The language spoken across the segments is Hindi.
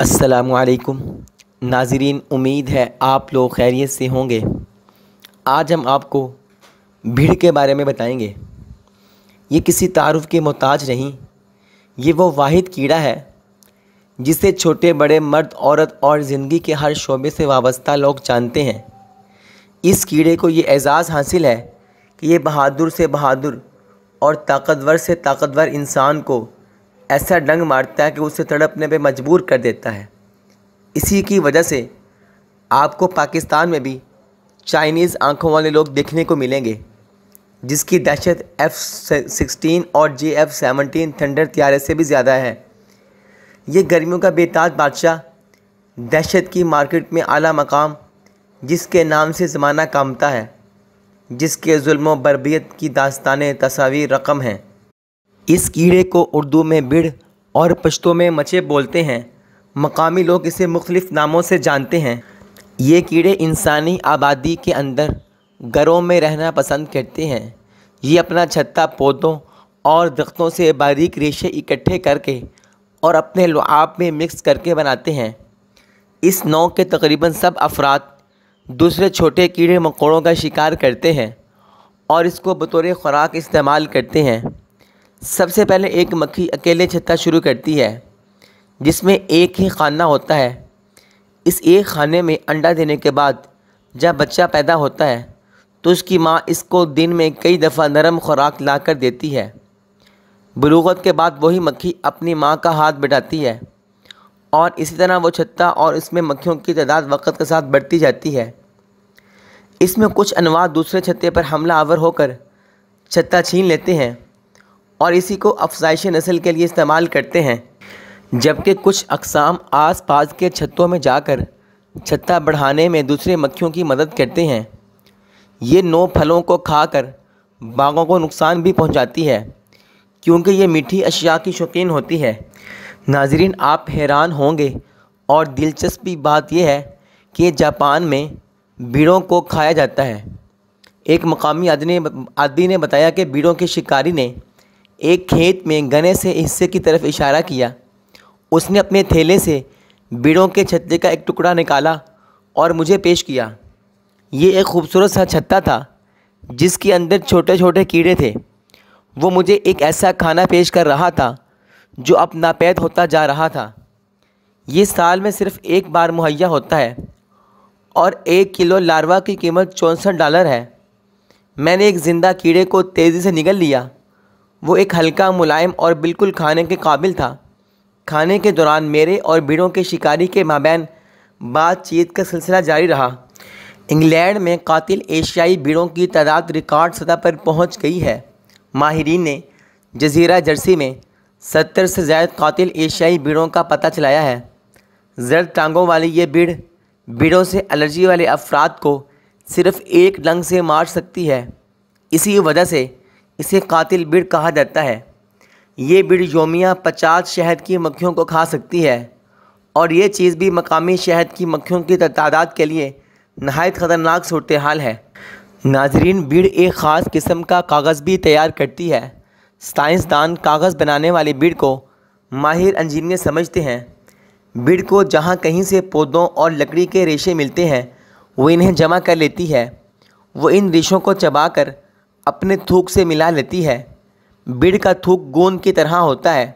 असलकुम नाजरीन उम्मीद है आप लोग खैरियत से होंगे आज हम आपको भीड़ के बारे में बताएंगे ये किसी तारफ़ के मोहताज नहीं ये वो वाहिद कीड़ा है जिसे छोटे बड़े मर्द औरत और ज़िंदगी के हर शोबे से वाबस्ता लोग जानते हैं इस कीड़े को ये एज़ाज़ हासिल है कि ये बहादुर से बहादुर और ताकतवर से ताकतवर इंसान को ऐसा डंग मारता है कि उसे तड़पने पे मजबूर कर देता है इसी की वजह से आपको पाकिस्तान में भी चाइनीज़ आंखों वाले लोग देखने को मिलेंगे जिसकी दहशत एफ़ सिक्सटीन और जे एफ़ सेवनटीन थंडर त्यारे से भी ज़्यादा है ये गर्मियों का बेताज बादशाह दहशत की मार्केट में आला मकाम जिसके नाम से ज़माना कामता है जिसके जुल्म बरबियत की दास्तान तस्वीर रकम हैं इस कीड़े को उर्दू में बिड़ और पश्तों में मचे बोलते हैं मकामी लोग इसे मुख्तफ नामों से जानते हैं ये कीड़े इंसानी आबादी के अंदर घरों में रहना पसंद करते हैं ये अपना छत्ता पौधों और दरख्तों से बारीक रेशे इकट्ठे करके और अपने लुआब में मिक्स करके बनाते हैं इस नौ के तकरीबन सब अफराद दूसरे छोटे कीड़े मकोड़ों का शिकार करते हैं और इसको बतौर ख़ुराक इस्तेमाल करते हैं सबसे पहले एक मक्खी अकेले छत्ता शुरू करती है जिसमें एक ही खाना होता है इस एक खाने में अंडा देने के बाद जब बच्चा पैदा होता है तो उसकी माँ इसको दिन में कई दफ़ा नरम खुराक ला कर देती है बलूगत के बाद वही मक्खी अपनी माँ का हाथ बटाती है और इसी तरह वो छत्ता और इसमें मक्खियों की तादाद वक़्त के साथ बढ़ती जाती है इसमें कुछ अनवाद दूसरे छत्ते पर हमला आवर होकर छत्ता छीन लेते हैं और इसी को अफजाइश नस्ल के लिए इस्तेमाल करते हैं जबकि कुछ अकसाम आस पास के छतों में जाकर छत्ता बढ़ाने में दूसरे मक्खियों की मदद करते हैं ये नौ फलों को खाकर बागों को नुकसान भी पहुंचाती है क्योंकि ये मीठी अशिया की शौकीन होती है नाजरीन आप हैरान होंगे और दिलचस्पी बात यह है कि जापान में बीड़ों को खाया जाता है एक मकामी आदमी आदमी ने बताया कि बीड़ों के शिकारी ने एक खेत में गने से हिस्से की तरफ इशारा किया उसने अपने थैले से बीड़ों के छत्ते का एक टुकड़ा निकाला और मुझे पेश किया ये एक खूबसूरत सा छत्ता था जिसके अंदर छोटे छोटे कीड़े थे वो मुझे एक ऐसा खाना पेश कर रहा था जो अब नापैद होता जा रहा था ये साल में सिर्फ एक बार मुहैया होता है और एक किलो लार्वा की कीमत चौंसठ डॉलर है मैंने एक ज़िंदा कीड़े को तेज़ी से निगल लिया वो एक हल्का मुलायम और बिल्कुल खाने के काबिल था खाने के दौरान मेरे और भीड़ों के शिकारी के माबैन बातचीत का सिलसिला जारी रहा इंग्लैंड में कातिल एशियाई भीड़ों की तादाद रिकॉर्ड सतह पर पहुंच गई है माहरीन ने जजीरा जर्सी में सत्तर से ज़्यादा कातिल एशियाई भीड़ों का पता चलाया है जर्द टांगों वाली ये भीड़ भीड़ों से एलर्जी वाले अफराद को सिर्फ एक डंग से मार सकती है इसी वजह से इसे कातिल बिड़ कहा जाता है ये बिड़ योमिया पचास शहद की मक्खियों को खा सकती है और ये चीज़ भी मकामी शहद की मक्खियों की तादाद के लिए नहायत ख़तरनाक सूरत हाल है नाजरीन बीड़ एक ख़ास किस्म का कागज़ भी तैयार करती है साइंसदान कागज़ बनाने वाली बीड़ को माहिर इंजीनियर समझते हैं बिड़ को जहाँ कहीं से पौधों और लकड़ी के रेशे मिलते हैं वो इन्हें जमा कर लेती है वो इन रेशों को चबाकर अपने थूक से मिला लेती है बीड़ का थूक गोंद की तरह होता है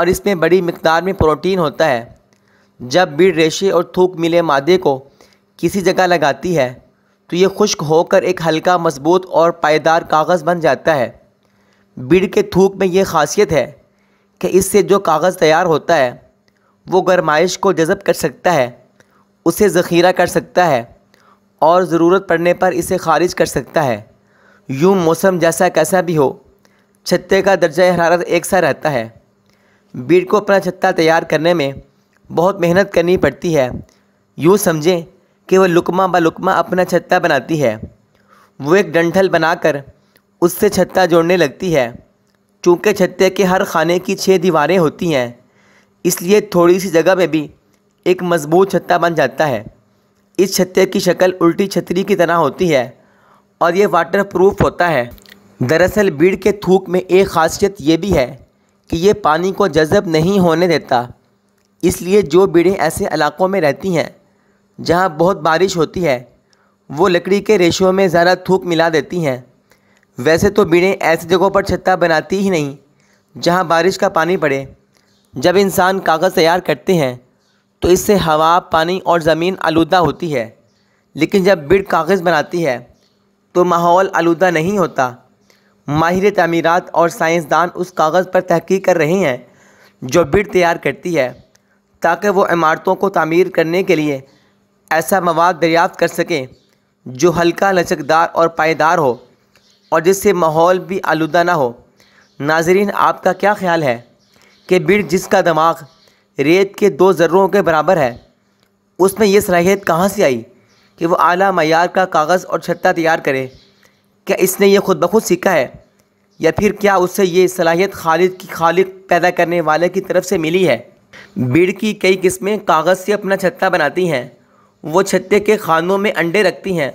और इसमें बड़ी मकदार में प्रोटीन होता है जब बीड़ रेशे और थूक मिले मादे को किसी जगह लगाती है तो ये खुश्क होकर एक हल्का मजबूत और पायदार कागज़ बन जाता है बीड़ के थूक में यह खासियत है कि इससे जो कागज़ तैयार होता है वो गरमाइश को जज़ब कर सकता है उसे ज़ख़ीरा कर सकता है और ज़रूरत पड़ने पर इसे खारिज कर सकता है यूँ मौसम जैसा कैसा भी हो छत्ते का दर्जा हरारत एक सा रहता है बीड को अपना छत्ता तैयार करने में बहुत मेहनत करनी पड़ती है यूँ समझें कि वह लुकमा ब लुकमा अपना छत्ता बनाती है वो एक डंठल बनाकर उससे छत्ता जोड़ने लगती है चूँकि छत्ते के हर खाने की छः दीवारें होती हैं इसलिए थोड़ी सी जगह में भी एक मजबूत छत्ता बन जाता है इस छत्ते की शक्ल उल्टी छतरी की तरह होती है और ये वाटर प्रूफ होता है दरअसल बीड़ के थूक में एक खासियत ये भी है कि ये पानी को जज़ब नहीं होने देता इसलिए जो बीड़ें ऐसे इलाकों में रहती हैं जहाँ बहुत बारिश होती है वो लकड़ी के रेशों में ज़्यादा थूक मिला देती हैं वैसे तो बीड़ें ऐसी जगहों पर छत्ता बनाती ही नहीं जहाँ बारिश का पानी पड़े जब इंसान कागज़ तैयार करते हैं तो इससे हवा पानी और ज़मीन आलूदा होती है लेकिन जब बीड़ कागज़ बनाती है तो माहौल आलूदा नहीं होता माहिर तमीरत और साइंसदान उस कागज़ पर तहकीक कर रहे हैं जो बिड तैयार करती है ताकि वो इमारतों को तमीर करने के लिए ऐसा मवाद दरियाफ़त कर सकें जो हल्का लचकदार और पायदार हो और जिससे माहौल भी आलूदा ना हो नाजरीन आपका क्या ख्याल है कि बिड जिसका दिमाग रेत के दो ज़र्रों के बराबर है उसमें यह सलाहियत कहाँ से आई कि वो आला मैार का कागज़ और छत्ता तैयार करे क्या इसने ये खुद ब खुद सीखा है या फिर क्या उससे ये सलाहियत खालिद की खालिद पैदा करने वाले की तरफ से मिली है बीड़ की कई किस्में कागज़ से अपना छत्ता बनाती हैं वो छत्ते के खानों में अंडे रखती हैं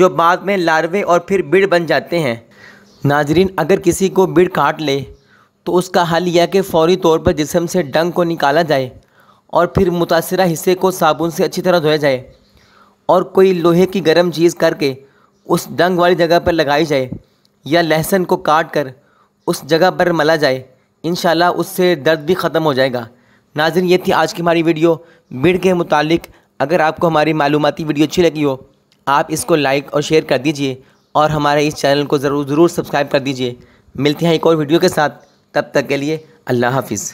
जो बाद में लार्वे और फिर बीड़ बन जाते हैं नाजरीन अगर किसी को बीड़ काट ले तो उसका हल यह कि फ़ौरी तौर पर जिसम से डंग को निकाला जाए और फिर मुतासर हिस्से को साबुन से अच्छी तरह धोया जाए और कोई लोहे की गर्म चीज़ करके उस डंग वाली जगह पर लगाई जाए या लहसुन को काट कर उस जगह पर मला जाए इन उससे दर्द भी ख़त्म हो जाएगा नाजिन ये थी आज की हमारी वीडियो भीड़ के मुतालिक अगर आपको हमारी मालूमती वीडियो अच्छी लगी हो आप इसको लाइक और शेयर कर दीजिए और हमारे इस चैनल को ज़रूर ज़रूर सब्सक्राइब कर दीजिए मिलते हैं एक और वीडियो के साथ तब तक के लिए अल्लाह हाफिज़